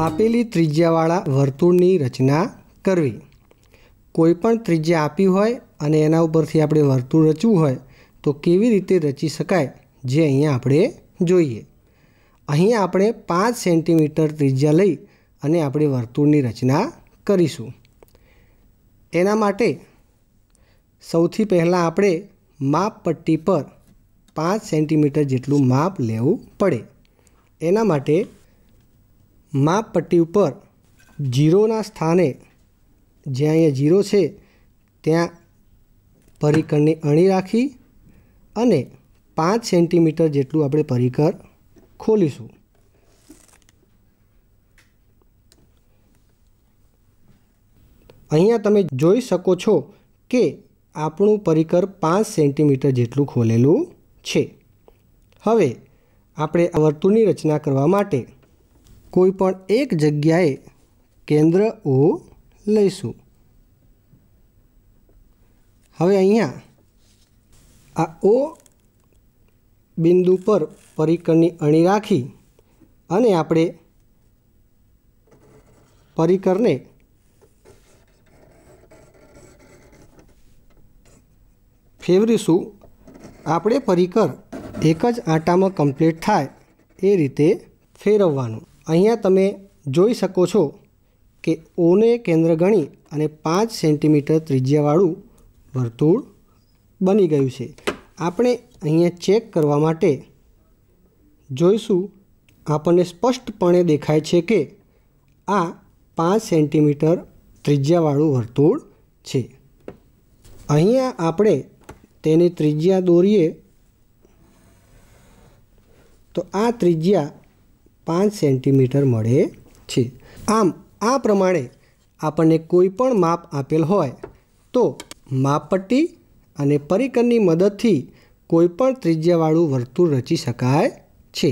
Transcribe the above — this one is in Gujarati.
આપેલી ત્રિજ્યાવાળા વર્તુળની રચના કરવી કોઈપણ ત્રિજ્યા આપી હોય અને એના ઉપરથી આપણે વર્તુળ રચવું હોય તો કેવી રીતે રચી શકાય જે અહીંયા આપણે જોઈએ અહીંયા આપણે પાંચ સેન્ટીમીટર ત્રિજ્યા લઈ અને આપણે વર્તુળની રચના કરીશું એના માટે સૌથી પહેલાં આપણે માપ પટ્ટી પર પાંચ સેન્ટીમીટર જેટલું માપ લેવું પડે એના માટે માપ પટ્ટી ઉપર જીરોના સ્થાને જ્યાં અહીંયા જીરો છે ત્યાં પરિકરને અણી રાખી અને પાંચ સેન્ટીમીટર જેટલું આપણે પરિકર ખોલીશું અહીંયા તમે જોઈ શકો છો કે આપણું પરિકર પાંચ સેન્ટીમીટર જેટલું ખોલેલું છે હવે આપણે આ વર્તુળની રચના કરવા માટે કોઈ પણ એક જગ્યાએ કેન્દ્ર ઓ લઈશું હવે અહીંયા આ ઓ બિંદુ પર પરિકરની અણી રાખી અને આપણે પરિકરને ફેવરીશું આપણે પરિકર એક જ આટામાં કમ્પ્લીટ થાય એ રીતે ફેરવવાનું અહીંયા તમે જોઈ શકો છો કે ઓને કેન્દ્ર ગણી અને પાંચ સેન્ટીમીટર ત્રિજ્યાવાળું વર્તુળ બની ગયું છે આપણે અહીંયા ચેક કરવા માટે જોઈશું આપણને સ્પષ્ટપણે દેખાય છે કે આ પાંચ સેન્ટીમીટર ત્રિજ્યાવાળું વર્તુળ છે અહીંયા આપણે તેની ત્રિજ્યા દોરીએ તો આ ત્રિજ્યા પાંચ સેન્ટીમીટર મળે છે આમ આ પ્રમાણે આપણને કોઈ પણ માપ આપેલ હોય તો માપપટ્ટી અને પરિકરની મદદથી કોઈપણ ત્રિજ્યાવાળું વર્તુળ રચી શકાય છે